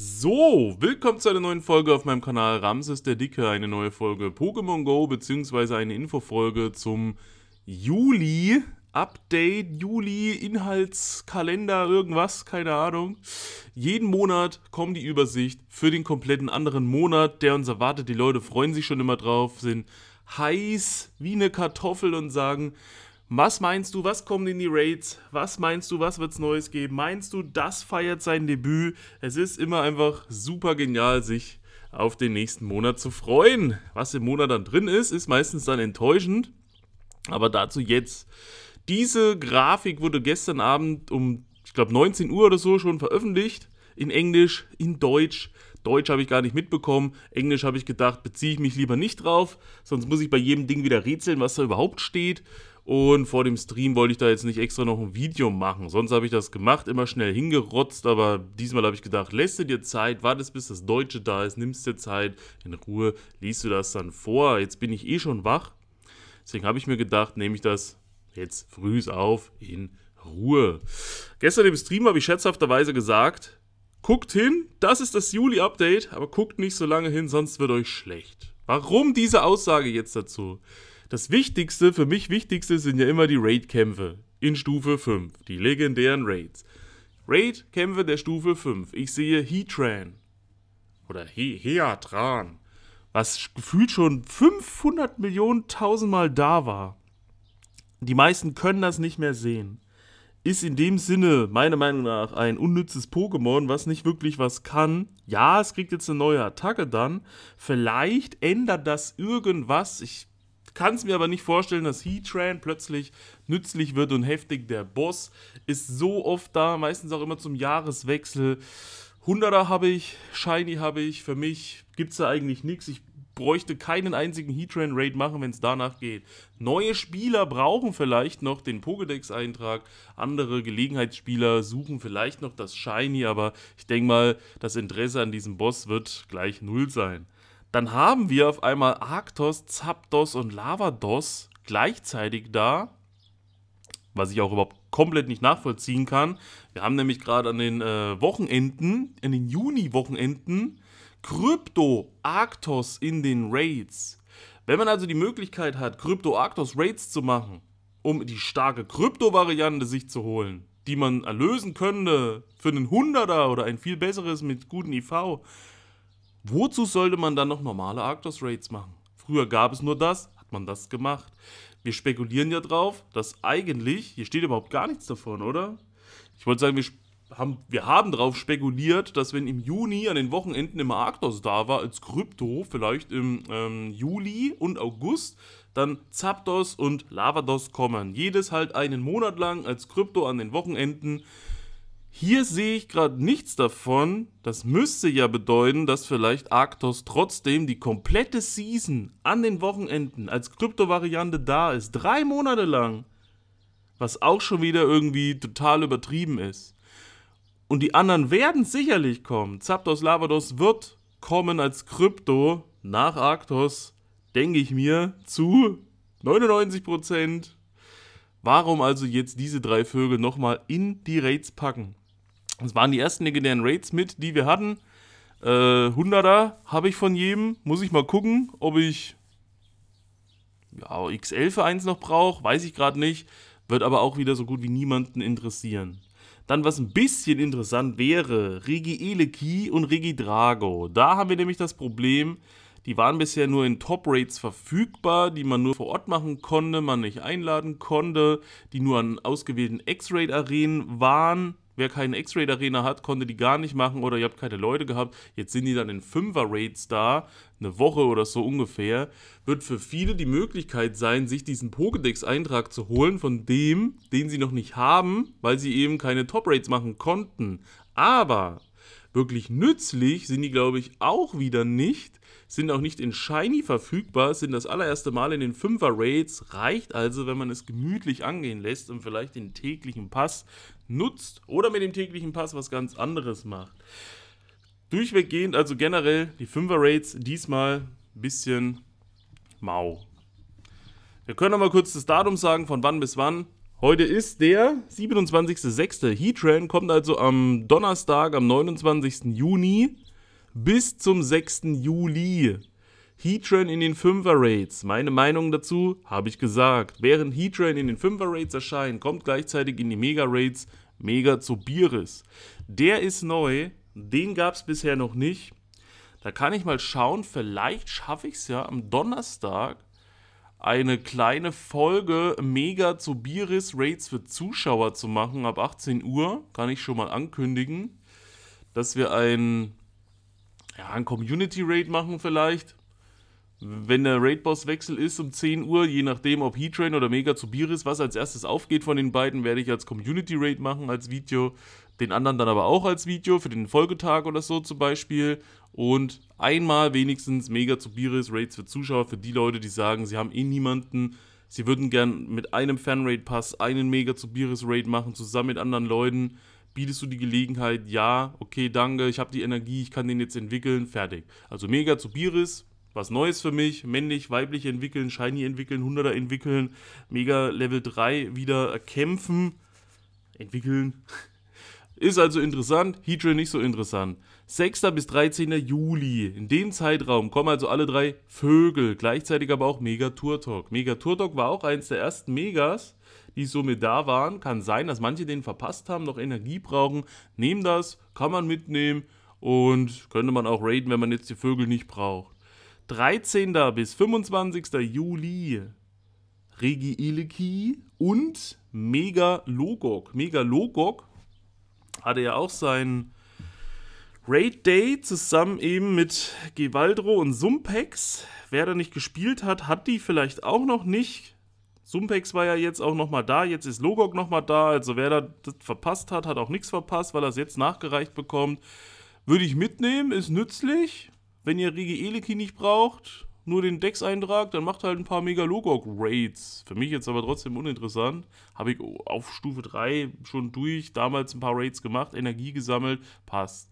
So, willkommen zu einer neuen Folge auf meinem Kanal Ramses der Dicke, eine neue Folge Pokémon Go, beziehungsweise eine Infofolge zum Juli, Update, Juli, Inhaltskalender, irgendwas, keine Ahnung. Jeden Monat kommt die Übersicht für den kompletten anderen Monat, der uns erwartet. Die Leute freuen sich schon immer drauf, sind heiß wie eine Kartoffel und sagen, was meinst du, was kommt in die Raids? Was meinst du, was wird es Neues geben? Meinst du, das feiert sein Debüt? Es ist immer einfach super genial, sich auf den nächsten Monat zu freuen. Was im Monat dann drin ist, ist meistens dann enttäuschend. Aber dazu jetzt. Diese Grafik wurde gestern Abend um, ich glaube, 19 Uhr oder so schon veröffentlicht. In Englisch, in Deutsch. Deutsch habe ich gar nicht mitbekommen. Englisch habe ich gedacht, beziehe ich mich lieber nicht drauf. Sonst muss ich bei jedem Ding wieder rätseln, was da überhaupt steht. Und vor dem Stream wollte ich da jetzt nicht extra noch ein Video machen. Sonst habe ich das gemacht, immer schnell hingerotzt. Aber diesmal habe ich gedacht, lässt du dir Zeit, wartest bis das Deutsche da ist, nimmst dir Zeit, in Ruhe liest du das dann vor. Jetzt bin ich eh schon wach. Deswegen habe ich mir gedacht, nehme ich das jetzt früh auf in Ruhe. Gestern im Stream habe ich scherzhafterweise gesagt, guckt hin, das ist das Juli-Update, aber guckt nicht so lange hin, sonst wird euch schlecht. Warum diese Aussage jetzt dazu? Das Wichtigste, für mich Wichtigste sind ja immer die Raid-Kämpfe in Stufe 5, die legendären Raids. Raid-Kämpfe der Stufe 5. Ich sehe Heatran oder He Heatran, was gefühlt schon 500 Millionen tausendmal da war. Die meisten können das nicht mehr sehen. Ist in dem Sinne, meiner Meinung nach, ein unnützes Pokémon, was nicht wirklich was kann. Ja, es kriegt jetzt eine neue Attacke dann. Vielleicht ändert das irgendwas. Ich kann es mir aber nicht vorstellen, dass Heatran plötzlich nützlich wird und heftig. Der Boss ist so oft da, meistens auch immer zum Jahreswechsel. 100er habe ich, Shiny habe ich. Für mich gibt es da eigentlich nichts. Ich bräuchte keinen einzigen Heatran Raid machen, wenn es danach geht. Neue Spieler brauchen vielleicht noch den Pokédex-Eintrag, andere Gelegenheitsspieler suchen vielleicht noch das Shiny, aber ich denke mal, das Interesse an diesem Boss wird gleich null sein dann haben wir auf einmal Arktos, Zapdos und Lavados gleichzeitig da, was ich auch überhaupt komplett nicht nachvollziehen kann. Wir haben nämlich gerade an den äh, Wochenenden, in den Juni-Wochenenden, Krypto Arktos in den Raids. Wenn man also die Möglichkeit hat, Krypto Arktos Raids zu machen, um die starke Krypto-Variante sich zu holen, die man erlösen könnte für einen Hunderter oder ein viel besseres mit guten IV, Wozu sollte man dann noch normale Arctos-Raids machen? Früher gab es nur das, hat man das gemacht. Wir spekulieren ja drauf, dass eigentlich, hier steht überhaupt gar nichts davon, oder? Ich wollte sagen, wir haben, wir haben darauf spekuliert, dass wenn im Juni an den Wochenenden immer Arctos da war als Krypto, vielleicht im ähm, Juli und August, dann Zapdos und Lavados kommen. Jedes halt einen Monat lang als Krypto an den Wochenenden. Hier sehe ich gerade nichts davon. Das müsste ja bedeuten, dass vielleicht Arctos trotzdem die komplette Season an den Wochenenden als Krypto-Variante da ist. Drei Monate lang. Was auch schon wieder irgendwie total übertrieben ist. Und die anderen werden sicherlich kommen. Zapdos Lavados wird kommen als Krypto nach Arctos, denke ich mir, zu 99% Warum also jetzt diese drei Vögel nochmal in die Raids packen? Das waren die ersten legendären Raids mit, die wir hatten. Äh, 100er habe ich von jedem. Muss ich mal gucken, ob ich ja, X11 für eins noch brauche. Weiß ich gerade nicht. Wird aber auch wieder so gut wie niemanden interessieren. Dann, was ein bisschen interessant wäre, Regi Eleki und Regi Drago. Da haben wir nämlich das Problem, die waren bisher nur in Top-Rates verfügbar, die man nur vor Ort machen konnte, man nicht einladen konnte, die nur an ausgewählten X-Raid-Arenen waren. Wer keine X-Raid-Arena hat, konnte die gar nicht machen oder ihr habt keine Leute gehabt. Jetzt sind die dann in Fünfer-Raids da, eine Woche oder so ungefähr. Wird für viele die Möglichkeit sein, sich diesen Pokédex-Eintrag zu holen von dem, den sie noch nicht haben, weil sie eben keine Top-Raids machen konnten. Aber Wirklich nützlich sind die, glaube ich, auch wieder nicht. Sind auch nicht in Shiny verfügbar, sind das allererste Mal in den 5er Raids. Reicht also, wenn man es gemütlich angehen lässt und vielleicht den täglichen Pass nutzt oder mit dem täglichen Pass was ganz anderes macht. Durchweggehend also generell die 5er Raids diesmal ein bisschen mau. Wir können noch mal kurz das Datum sagen, von wann bis wann. Heute ist der 27.06. Heatran kommt also am Donnerstag, am 29. Juni bis zum 6. Juli. Heatran in den 5er Raids. Meine Meinung dazu habe ich gesagt. Während Heatran in den 5er Raids erscheint, kommt gleichzeitig in die Mega Raids Mega zu Bieres. Der ist neu, den gab es bisher noch nicht. Da kann ich mal schauen, vielleicht schaffe ich es ja am Donnerstag eine kleine Folge Mega zu Biris Raids für Zuschauer zu machen ab 18 Uhr. Kann ich schon mal ankündigen, dass wir ein, ja, ein Community Raid machen vielleicht wenn der Raid-Boss-Wechsel ist um 10 Uhr, je nachdem, ob Heatrain oder Mega zu Zubiris, was als erstes aufgeht von den beiden, werde ich als Community-Raid machen, als Video. Den anderen dann aber auch als Video, für den Folgetag oder so zum Beispiel. Und einmal wenigstens Mega zu Zubiris Raids für Zuschauer, für die Leute, die sagen, sie haben eh niemanden. Sie würden gern mit einem Fan-Raid-Pass einen Mega zu Zubiris Raid machen, zusammen mit anderen Leuten bietest du die Gelegenheit, ja, okay, danke, ich habe die Energie, ich kann den jetzt entwickeln, fertig. Also mega zu Biris, was Neues für mich, männlich, weiblich entwickeln, Shiny entwickeln, 100er entwickeln, Mega Level 3 wieder kämpfen. entwickeln. Ist also interessant, Heatran nicht so interessant. 6. bis 13. Juli. In dem Zeitraum kommen also alle drei Vögel, gleichzeitig aber auch Mega Turtok. Mega Turtok war auch eins der ersten Megas, die somit da waren. Kann sein, dass manche den verpasst haben, noch Energie brauchen. Nehmen das, kann man mitnehmen und könnte man auch raiden, wenn man jetzt die Vögel nicht braucht. 13. bis 25. Juli Regi Iliki und Mega Logok. Mega Logok hatte ja auch sein Raid Day zusammen eben mit Gewaldro und Sumpex. Wer da nicht gespielt hat, hat die vielleicht auch noch nicht. Sumpex war ja jetzt auch nochmal da, jetzt ist Logok nochmal da. Also wer da das verpasst hat, hat auch nichts verpasst, weil er es jetzt nachgereicht bekommt. Würde ich mitnehmen, ist nützlich. Wenn ihr Rigi Eliki nicht braucht, nur den Dex-Eintrag, dann macht halt ein paar Megalogog-Raids. Für mich jetzt aber trotzdem uninteressant. Habe ich auf Stufe 3 schon durch, damals ein paar Raids gemacht, Energie gesammelt, passt.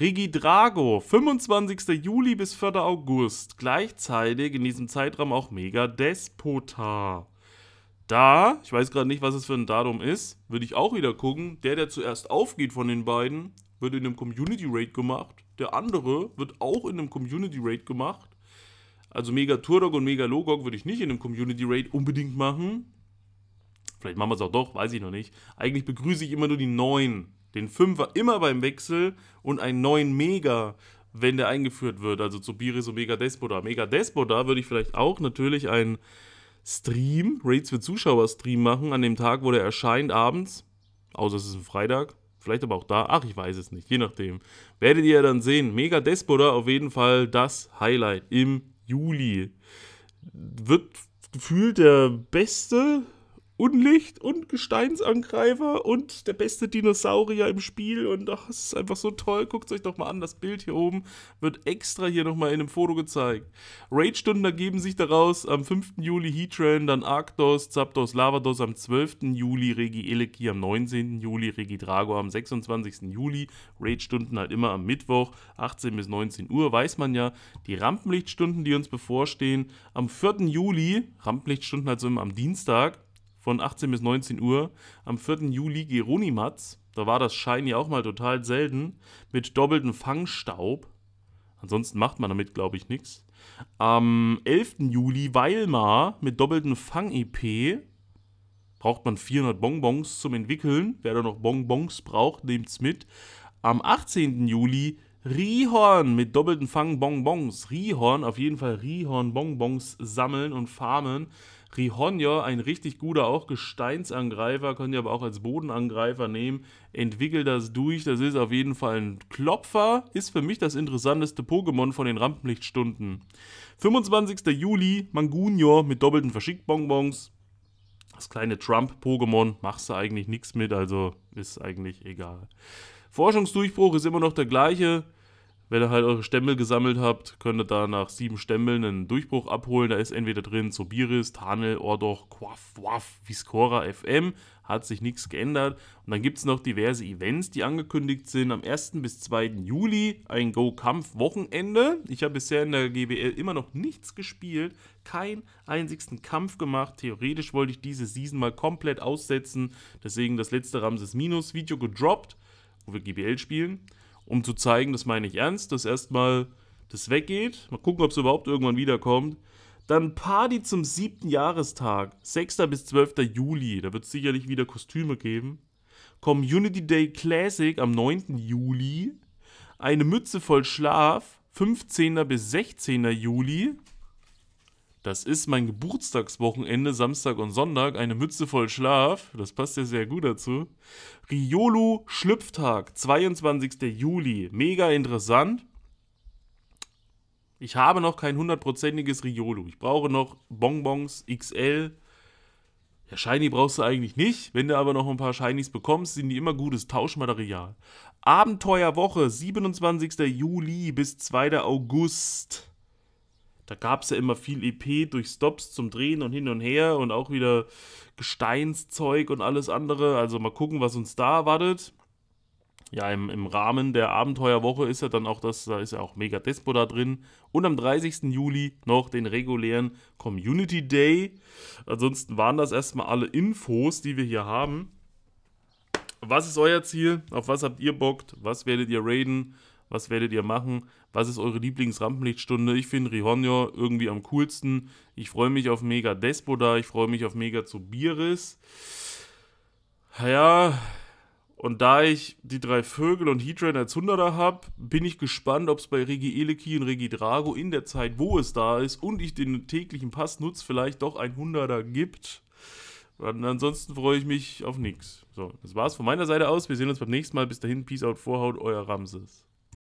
Regi Drago, 25. Juli bis 4. August. Gleichzeitig in diesem Zeitraum auch Mega Despota. Da, ich weiß gerade nicht, was es für ein Datum ist, würde ich auch wieder gucken. Der, der zuerst aufgeht von den beiden, wird in einem Community Raid gemacht. Der andere wird auch in einem Community Raid gemacht. Also Mega Turdog und Mega Logog würde ich nicht in einem Community Raid unbedingt machen. Vielleicht machen wir es auch doch, weiß ich noch nicht. Eigentlich begrüße ich immer nur die neuen. Den Fünfer immer beim Wechsel und einen neuen Mega, wenn der eingeführt wird. Also zu Biris und Mega Despoda. Mega Despoda würde ich vielleicht auch natürlich einen Stream, Raids für Zuschauer Stream machen, an dem Tag, wo der erscheint, abends. Außer es ist ein Freitag. Vielleicht aber auch da. Ach, ich weiß es nicht. Je nachdem. Werdet ihr ja dann sehen. Mega Despora auf jeden Fall das Highlight im Juli. Wird gefühlt der beste Unlicht und Gesteinsangreifer und der beste Dinosaurier im Spiel. Und ach, es ist einfach so toll. Guckt euch doch mal an. Das Bild hier oben wird extra hier nochmal in einem Foto gezeigt. Raid-Stunden ergeben sich daraus am 5. Juli Heatran, dann Arktos, Zapdos, Lavados am 12. Juli, Regi Eleki am 19. Juli, Regi Drago am 26. Juli. Raid-Stunden halt immer am Mittwoch, 18 bis 19 Uhr, weiß man ja. Die Rampenlichtstunden, die uns bevorstehen, am 4. Juli, Rampenlichtstunden halt so immer am Dienstag von 18 bis 19 Uhr am 4. Juli Geronimatz. Da war das Schein ja auch mal total selten mit doppeltem Fangstaub. Ansonsten macht man damit, glaube ich, nichts. Am 11. Juli Weilmar mit doppeltem Fang-EP. Braucht man 400 Bonbons zum Entwickeln. Wer da noch Bonbons braucht, nehmt's mit. Am 18. Juli Rihorn mit doppelten Fang Bonbons. Rihorn, auf jeden Fall Rihorn Bonbons sammeln und farmen. Rihonja, ein richtig guter, auch Gesteinsangreifer, könnt ihr aber auch als Bodenangreifer nehmen. Entwickelt das durch, das ist auf jeden Fall ein Klopfer, ist für mich das interessanteste Pokémon von den Rampenlichtstunden. 25. Juli, Mangunio mit doppelten Verschickbonbons. Das kleine Trump-Pokémon, machst du eigentlich nichts mit, also ist eigentlich egal. Forschungsdurchbruch ist immer noch der gleiche. Wenn ihr halt eure Stempel gesammelt habt, könnt ihr da nach sieben Stempeln einen Durchbruch abholen. Da ist entweder drin Sobiris, Tanel, Ordoch, Quaff, Waff, Viscora, FM. Hat sich nichts geändert. Und dann gibt es noch diverse Events, die angekündigt sind. Am 1. bis 2. Juli ein Go-Kampf-Wochenende. Ich habe bisher in der GBL immer noch nichts gespielt. Keinen einzigsten Kampf gemacht. Theoretisch wollte ich diese Season mal komplett aussetzen. Deswegen das letzte Ramses Minus-Video gedroppt, wo wir GBL spielen um zu zeigen, das meine ich ernst, dass erstmal das weggeht. Mal gucken, ob es überhaupt irgendwann wiederkommt. Dann Party zum siebten Jahrestag, 6. bis 12. Juli. Da wird es sicherlich wieder Kostüme geben. Community Day Classic am 9. Juli. Eine Mütze voll Schlaf, 15. bis 16. Juli. Das ist mein Geburtstagswochenende, Samstag und Sonntag, eine Mütze voll Schlaf, das passt ja sehr gut dazu. Riolu Schlüpftag, 22. Juli, mega interessant. Ich habe noch kein hundertprozentiges Riolu. Ich brauche noch Bonbons XL. Ja, Shiny brauchst du eigentlich nicht. Wenn du aber noch ein paar Shinies bekommst, sind die immer gutes Tauschmaterial. Abenteuerwoche, 27. Juli bis 2. August. Da gab es ja immer viel EP durch Stops zum Drehen und hin und her und auch wieder Gesteinszeug und alles andere. Also mal gucken, was uns da erwartet. Ja, im, im Rahmen der Abenteuerwoche ist ja dann auch das, da ist ja auch Mega Despo da drin. Und am 30. Juli noch den regulären Community Day. Ansonsten waren das erstmal alle Infos, die wir hier haben. Was ist euer Ziel? Auf was habt ihr Bock? Was werdet ihr raiden? Was werdet ihr machen? Was ist eure Lieblingsrampenlichtstunde? Ich finde Rihonjo irgendwie am coolsten. Ich freue mich auf Mega Despoda. Ich freue mich auf Mega Zubiris. Ja, und da ich die drei Vögel und Heatran als Hunderter habe, bin ich gespannt, ob es bei Regi Eleki und Regi Drago in der Zeit, wo es da ist und ich den täglichen Pass nutze, vielleicht doch ein Hunderter gibt. Und ansonsten freue ich mich auf nichts. So, das war's von meiner Seite aus. Wir sehen uns beim nächsten Mal. Bis dahin, Peace out, Vorhaut, euer Ramses.